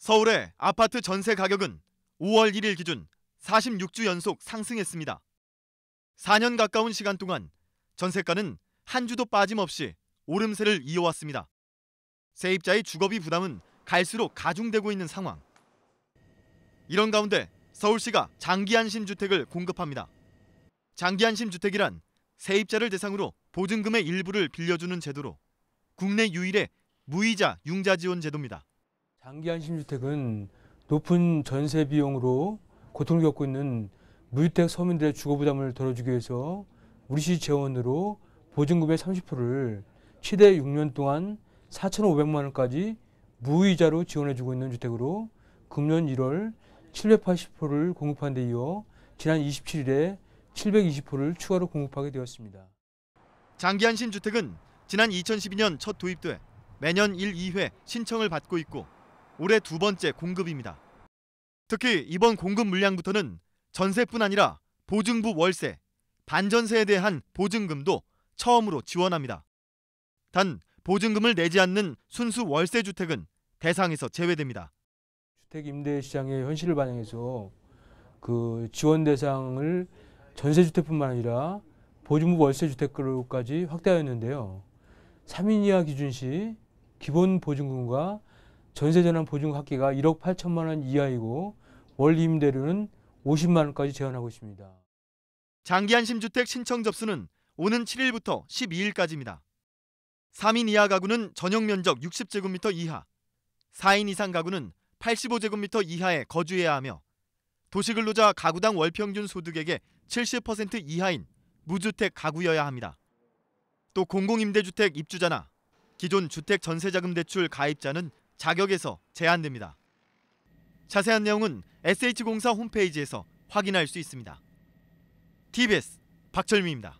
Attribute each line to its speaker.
Speaker 1: 서울의 아파트 전세 가격은 5월 1일 기준 46주 연속 상승했습니다. 4년 가까운 시간 동안 전세가는 한 주도 빠짐없이 오름세를 이어왔습니다. 세입자의 주거비 부담은 갈수록 가중되고 있는 상황. 이런 가운데 서울시가 장기안심 주택을 공급합니다. 장기안심 주택이란 세입자를 대상으로 보증금의 일부를 빌려주는 제도로 국내 유일의 무이자 융자 지원 제도입니다.
Speaker 2: 장기 안심주택은 높은 전세 비용으로 고통을 겪고 있는 무주택 서민들의 주거 부담을 덜어주기 위해서 우리시 재원으로 보증금의 30%를 최대 6년 동안 4,500만 원까지 무이자로 지원해주고 있는 주택으로 금년 1월 7 8 0를 공급한 데 이어 지난 27일에 7 2 0를 추가로 공급하게 되었습니다. 장기안심주택은
Speaker 1: 지난 2012년 첫 도입돼 매년 1, 2회 신청을 받고 있고 올해 두 번째 공급입니다. 특히 이번 공급 물량부터는 전세뿐 아니라 보증부 월세, 반전세에 대한 보증금도 처음으로 지원합니다. 단 보증금을 내지 않는 순수 월세 주택은 대상에서
Speaker 2: 제외됩니다. 주택 임대 시장의 현실을 반영해서 그 지원 대상을 전세 주택뿐만 아니라 보증부 월세 주택으로까지 확대하였는데요. 3인 이하 기준 시 기본 보증금과 전세전환 보증학기가 1억 8천만 원 이하이고 월 임대료는 50만 원까지 제한하고 있습니다. 장기 안심주택 신청 접수는 오는 7일부터 12일까지입니다.
Speaker 1: 3인 이하 가구는 전용 면적 60제곱미터 이하, 4인 이상 가구는 85제곱미터 이하에 거주해야 하며 도시근로자 가구당 월평균 소득액의 70% 이하인 무주택 가구여야 합니다. 또 공공임대주택 입주자나 기존 주택 전세자금 대출 가입자는 자격에서 제한됩니다. 자세한 내용은 SH공사 홈페이지에서 확인할 수 있습니다. TBS 박철미입니다.